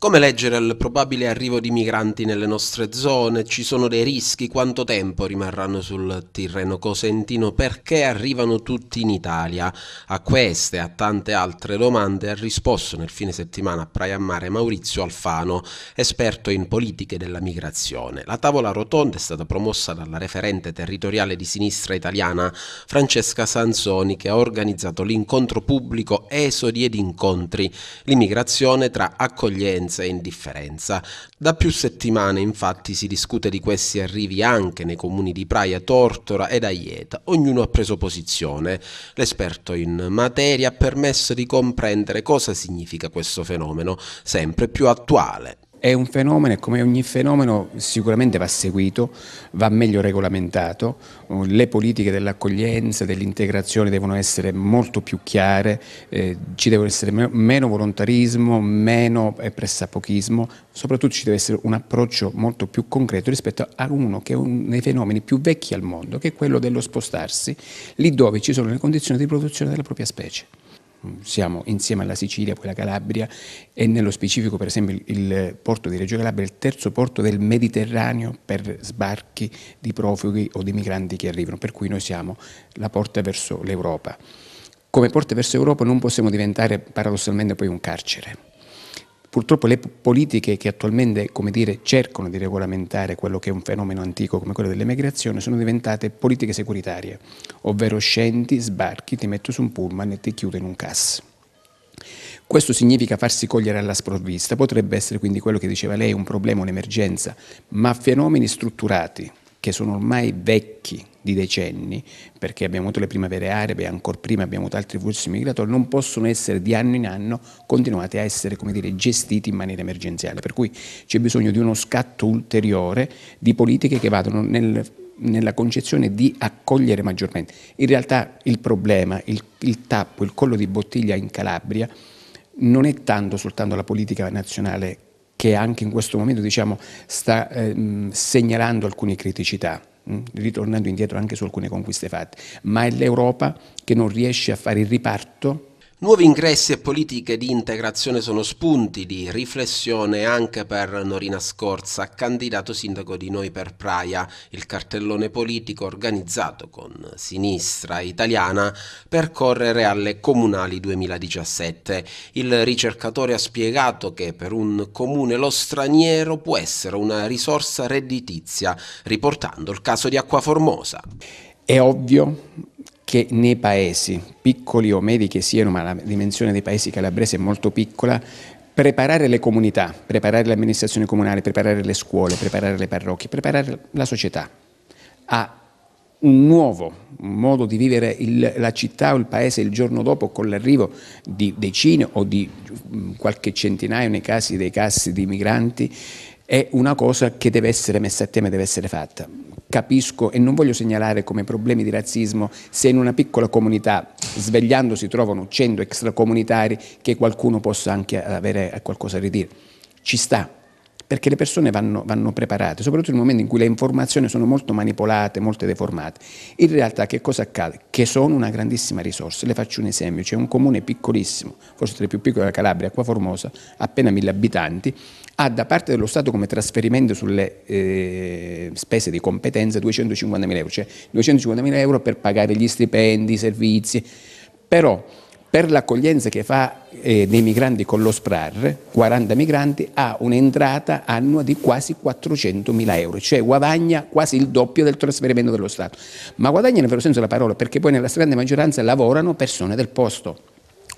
Come leggere il probabile arrivo di migranti nelle nostre zone? Ci sono dei rischi? Quanto tempo rimarranno sul Tirreno Cosentino? Perché arrivano tutti in Italia? A queste e a tante altre domande ha risposto nel fine settimana a Praia Mare Maurizio Alfano, esperto in politiche della migrazione. La tavola rotonda è stata promossa dalla referente territoriale di sinistra italiana Francesca Sanzoni che ha organizzato l'incontro pubblico Esodi ed incontri, l'immigrazione tra accoglienza presenza e indifferenza. Da più settimane infatti si discute di questi arrivi anche nei comuni di Praia, Tortora ed Aieta. Ognuno ha preso posizione. L'esperto in materia ha permesso di comprendere cosa significa questo fenomeno, sempre più attuale. È un fenomeno e come ogni fenomeno sicuramente va seguito, va meglio regolamentato, le politiche dell'accoglienza, dell'integrazione devono essere molto più chiare, eh, ci deve essere meno volontarismo, meno eh, pressapochismo, soprattutto ci deve essere un approccio molto più concreto rispetto a uno che è uno dei fenomeni più vecchi al mondo, che è quello dello spostarsi lì dove ci sono le condizioni di produzione della propria specie siamo insieme alla Sicilia, poi la Calabria e nello specifico per esempio il porto di Reggio Calabria è il terzo porto del Mediterraneo per sbarchi di profughi o di migranti che arrivano, per cui noi siamo la porta verso l'Europa. Come porta verso l'Europa non possiamo diventare paradossalmente poi un carcere, Purtroppo le politiche che attualmente dire, cercano di regolamentare quello che è un fenomeno antico come quello dell'emigrazione sono diventate politiche securitarie, ovvero scendi, sbarchi, ti metto su un pullman e ti chiudo in un cas. Questo significa farsi cogliere alla sprovvista, potrebbe essere quindi quello che diceva lei un problema, un'emergenza, ma fenomeni strutturati che sono ormai vecchi, di decenni, perché abbiamo avuto le primavere arabe, ancora prima abbiamo avuto altri flussi migratori, non possono essere di anno in anno continuati a essere dire, gestiti in maniera emergenziale. Per cui c'è bisogno di uno scatto ulteriore di politiche che vadano nel nella concezione di accogliere maggiormente. In realtà il problema, il, il, tappo, il collo di bottiglia in Calabria non è tanto soltanto la politica nazionale che anche in questo momento diciamo, sta eh, segnalando alcune criticità, Mm, ritornando indietro anche su alcune conquiste fatte, ma è l'Europa che non riesce a fare il riparto Nuovi ingressi e politiche di integrazione sono spunti di riflessione anche per Norina Scorza, candidato sindaco di Noi per Praia, il cartellone politico organizzato con Sinistra Italiana per correre alle comunali 2017. Il ricercatore ha spiegato che per un comune lo straniero può essere una risorsa redditizia, riportando il caso di Acqua Formosa. È ovvio che nei paesi, piccoli o medi che siano, ma la dimensione dei paesi calabresi è molto piccola, preparare le comunità, preparare l'amministrazione comunale, preparare le scuole, preparare le parrocchie, preparare la società a un nuovo modo di vivere il, la città o il paese il giorno dopo con l'arrivo di decine o di mm, qualche centinaio nei casi dei casi di migranti è una cosa che deve essere messa a tema, deve essere fatta capisco e non voglio segnalare come problemi di razzismo se in una piccola comunità svegliandosi trovano 100 extracomunitari che qualcuno possa anche avere qualcosa da ridire. Ci sta, perché le persone vanno, vanno preparate, soprattutto nel momento in cui le informazioni sono molto manipolate, molto deformate. In realtà che cosa accade? Che sono una grandissima risorsa. Le faccio un esempio, c'è un comune piccolissimo, forse tra i più piccoli della Calabria, qua Formosa, appena mille abitanti, ha da parte dello Stato come trasferimento sulle eh, spese di competenza 250.000 euro, cioè 250.000 euro per pagare gli stipendi, i servizi, però per l'accoglienza che fa eh, dei migranti con lo SPRAR, 40 migranti, ha un'entrata annua di quasi 400 mila euro, cioè guadagna quasi il doppio del trasferimento dello Stato. Ma guadagna nel vero senso della parola, perché poi nella stragrande maggioranza lavorano persone del posto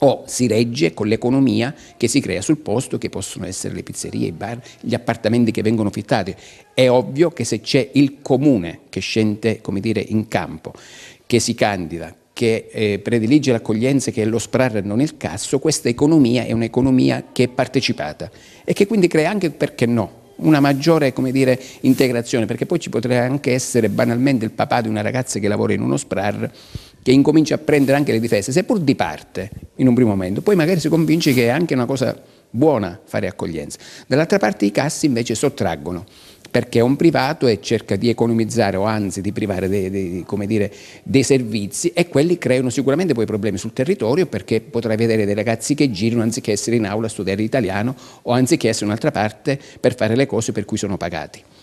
o si regge con l'economia che si crea sul posto, che possono essere le pizzerie, i bar, gli appartamenti che vengono fittati. È ovvio che se c'è il comune che scende dire, in campo, che si candida che eh, predilige l'accoglienza che è lo SPRAR e non il CASSO, questa economia è un'economia che è partecipata e che quindi crea anche, perché no, una maggiore dire, integrazione, perché poi ci potrebbe anche essere banalmente il papà di una ragazza che lavora in uno SPRAR che incomincia a prendere anche le difese, seppur di parte in un primo momento, poi magari si convince che è anche una cosa buona fare accoglienza. Dall'altra parte i cassi invece sottraggono, perché è un privato e cerca di economizzare o anzi di privare dei, dei, dire, dei, servizi e quelli creano sicuramente poi problemi sul territorio perché potrai vedere dei ragazzi che girano anziché essere in aula a studiare italiano o anziché essere in un'altra parte per fare le cose per cui sono pagati.